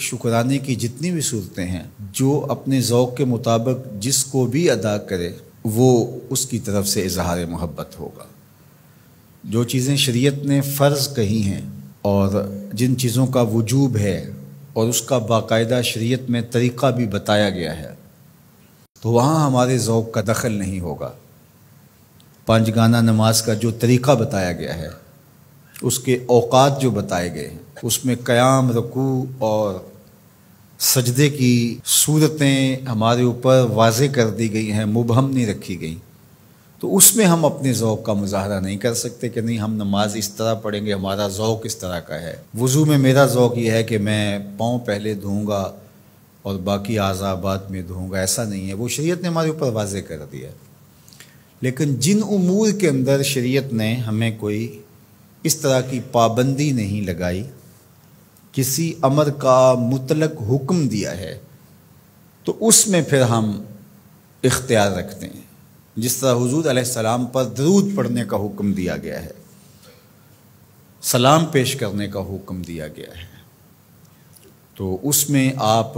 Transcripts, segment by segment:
शुक्राने की जितनी भी सूरतें हैं जो अपने ओक़ के मुताबिक जिसको भी अदा करे वो उसकी तरफ से इजहार मोहब्बत होगा जो चीज़ें शरीयत ने फ़र्ज़ कही हैं और जिन चीज़ों का वजूब है और उसका बाकायदा शरीयत में तरीक़ा भी बताया गया है तो वहाँ हमारे ओक़ का दखल नहीं होगा पंच गाना नमाज का जो तरीक़ा बताया गया है उसके अवकात जो बताए गए हैं उसमें क़याम रकू और सजदे की सूरतें हमारे ऊपर वाज कर दी गई हैं मुबहम नहीं रखी गई तो उसमें हम अपने ओक़ का मुजाहरा नहीं कर सकते कि नहीं हम नमाज इस तरह पढ़ेंगे हमारा ओक़ इस तरह का है वज़ू में मेरा ओक़ यह है कि मैं पाँव पहले धोऊँगा और बाकी आज़ाबाद में धोऊँगा ऐसा नहीं है वो शरीयत ने हमारे ऊपर वाज कर दिया लेकिन जिन उमूर के अंदर शरीयत ने हमें कोई इस तरह की पाबंदी नहीं लगाई किसी अमर का मुतलक हुक्म दिया है तो उसमें फिर हम इख्तियार रखते हैं जिस तरह हजूर अलैहिस्सलाम पर दरूद पढ़ने का हुक्म दिया गया है सलाम पेश करने का हुक्म दिया गया है तो उसमें आप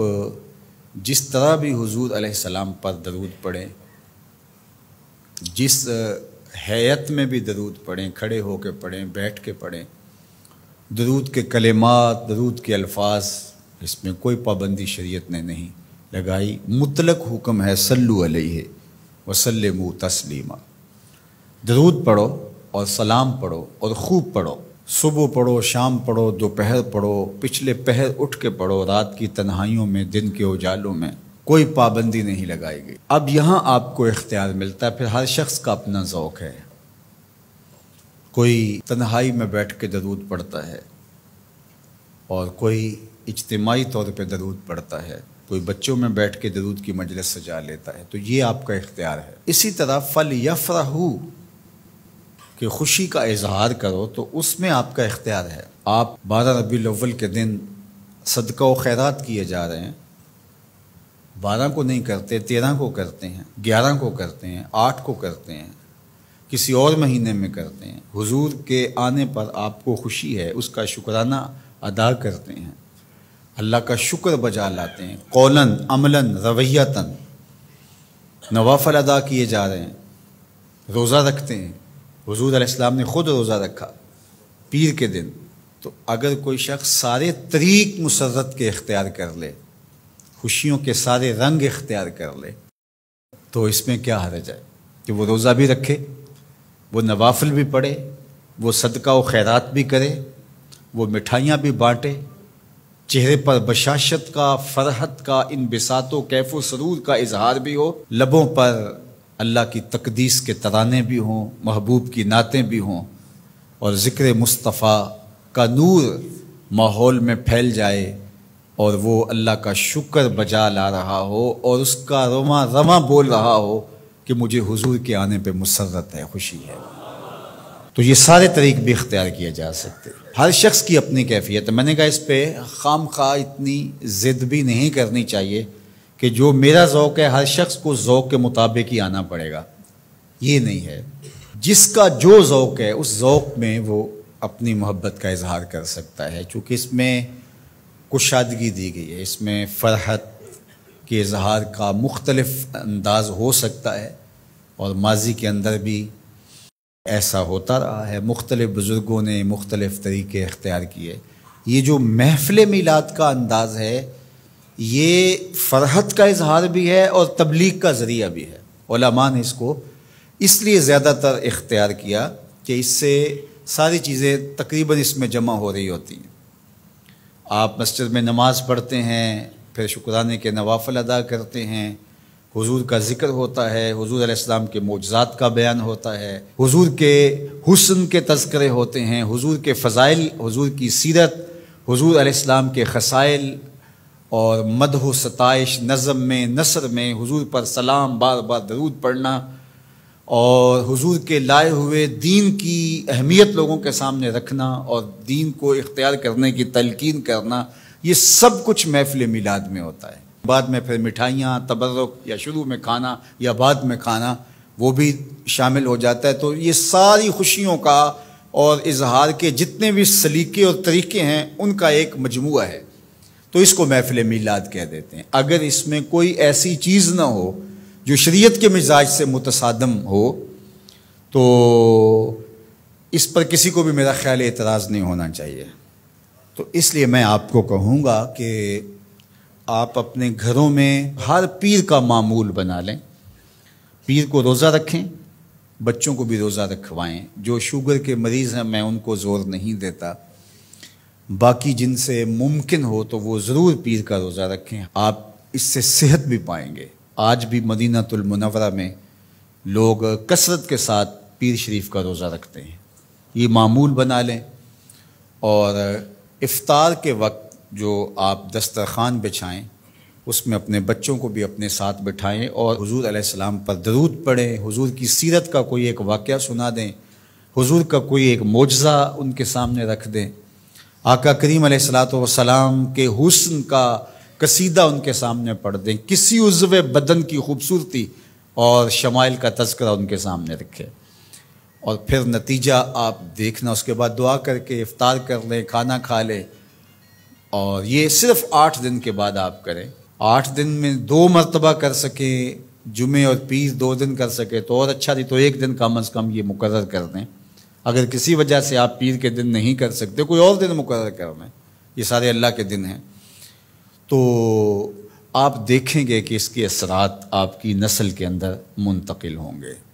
जिस तरह भी हजूर अलैहिस्सलाम पर दरूद पढ़ें जिस हैत में भी दरूद पढ़ें खड़े होके पढ़ें बैठ के पढ़ें दरूद के कलेमात दरूद के अल्फाज इसमें कोई पाबंदी शरीयत ने नहीं लगाई मुतलक हुक्म है सल्लु अलैहि वसल्लमु तस्लीमा दरूद पढ़ो और सलाम पढ़ो और खूब पढ़ो सुबह पढ़ो शाम पढ़ो दोपहर पढ़ो पिछले पहर उठ के पढ़ो रात की तन्हाइयों में दिन के उजालों में कोई पाबंदी नहीं लगाई गई अब यहाँ आपको इख्तियार मिलता है फिर हर शख्स का अपना ओक़ है कोई तन्हाई में बैठ के दरूद पड़ता है और कोई इज्तमाही तौर पे दरूद पड़ता है कोई बच्चों में बैठ के दरूद की मजलिस सजा लेता है तो ये आपका इख्तियार है इसी तरह फल यफराहू कि खुशी का इजहार करो तो उसमें आपका इख्तियार है आप बारह रबी अव्वल के दिन सदका व खैरात किए जा रहे हैं बारह को नहीं करते तेरह को करते हैं ग्यारह को करते हैं आठ को करते हैं किसी और महीने में करते हैं हुजूर के आने पर आपको खुशी है उसका शुक्राना अदा करते हैं अल्लाह का शुक्र बजा लाते हैं कौलन अमलन रवैयातन नवाफल अदा किए जा रहे हैं रोज़ा रखते हैं हजूर आलाम ने ख़ुद रोज़ा रखा पीर के दिन तो अगर कोई शख्स सारे तरीक मुसरत के इख्तियार कर ले खुशियों के सारे रंग इख्तियार कर ले तो इसमें क्या हरज है कि वो रोज़ा भी रखे वो नवाफिल भी पढ़े वो सदका व खैरात भी करे वो मिठाइयाँ भी बाँटे चेहरे पर बशाशत का फरहत का इन बिसातों कैफो सरूर का इजहार भी हो लबों पर अल्लाह की तकदीस के तराने भी हों महबूब की नातें भी हों और ज़िक्र मुस्तफ़ा का नूर माहौल में फैल जाए और वो अल्लाह का शुक्र बजा ला रहा हो और उसका रोमा रमा बोल रहा हो कि मुझे हुजूर के आने पे मुसरत है खुशी है तो ये सारे तरीक भी इख्तियार किए जा सकते हर शख्स की अपनी कैफियत है मैंने कहा इस पर खाम खा इतनी ज़िद भी नहीं करनी चाहिए कि जो मेरा ओक़ है हर शख्स को ओक़ के मुताबिक ही आना पड़ेगा ये नहीं है जिसका जो ओक़ है उस ओक़ में वो अपनी मोहब्बत का इजहार कर सकता है चूँकि इसमें कुशादगी दी गई है इसमें फरहत के इजहार का मुख्तलफ अंदाज हो सकता है और माजी के अंदर भी ऐसा होता रहा है मुख्तलिफ बुज़ुर्गों ने मुख्तलिफ तरीके अख्तियार किए ये जो महफिल मिलाद का अंदाज़ है ये फरहत का इजहार भी है और तबलीग का ज़रिया भी है ओलमा ने इसको इसलिए ज़्यादातर इख्तियार किया कि इससे सारी चीज़ें तकरीबन इसमें जमा हो रही होती हैं आप मस्जिद में नमाज़ पढ़ते हैं फिर शुक्राने के नवाफल अदा करते हैं हुजूर का जिक्र होता है हुजूर अलैहिस्सलाम के मोजात का बयान होता है हुजूर के हुसन के तस्करे होते हैं हुजूर के फ़ज़ाइल हुजूर की सीरत हुजूर अलैहिस्सलाम के खसाइल और मदह सताइश नज़म में नसर में हुजूर पर सलाम बार बार दरूद पढ़ना और हुजूर के लाए हुए दीन की अहमियत लोगों के सामने रखना और दीन को इख्तियार करने की तलकिन करना ये सब कुछ महफिल मिलाद में होता है बाद में फिर मिठाइयाँ तबर्रक या शुरू में खाना या बाद में खाना वो भी शामिल हो जाता है तो ये सारी खुशियों का और इजहार के जितने भी सलीके और तरीके हैं उनका एक मजमू है तो इसको महफिल मिलाद कह देते हैं अगर इसमें कोई ऐसी चीज़ ना हो जो शरीयत के मिजाज से मुतसादम हो तो इस पर किसी को भी मेरा ख्याल एतराज़ नहीं होना चाहिए तो इसलिए मैं आपको कहूँगा कि आप अपने घरों में हर पीर का मामूल बना लें पीर को रोज़ा रखें बच्चों को भी रोज़ा रखवाएं जो शुगर के मरीज़ हैं मैं उनको ज़ोर नहीं देता बाकी जिनसे मुमकिन हो तो वो ज़रूर पीर का रोज़ा रखें आप इससे सेहत भी पाएंगे आज भी मदीनातुलमनवरा में लोग कसरत के साथ पीर शरीफ का रोज़ा रखते हैं ये मामूल बना लें और इफ़ार के वक्त जो आप दस्तरखान बिछाएँ उसमें अपने बच्चों को भी अपने साथ बिठाएं और हुजूर अलैहिस्सलाम पर दरूद पढ़ें हुजूर की सीरत का कोई एक वाक़ सुना दें हुजूर का कोई एक मुजज़ा उनके सामने रख दें आका करीम सलाम के हुसन का कसीदा उनके सामने पढ़ दें किसी उज्व बदन की खूबसूरती और शमाइल का तस्करा उनके सामने रखें और फिर नतीजा आप देखना उसके बाद दुआ करके इफ़ार कर लें खाना खा लें और ये सिर्फ आठ दिन के बाद आप करें आठ दिन में दो मरतबा कर सकें जुमे और पीस दो दिन कर सके तो और अच्छा थी तो एक दिन कम अज़ कम ये मुकर कर दें अगर किसी वजह से आप पीर के दिन नहीं कर सकते कोई और दिन मुकर कर दें ये सारे अल्लाह के दिन हैं तो आप देखेंगे कि इसके असरात आपकी नस्ल के अंदर मुंतकिल होंगे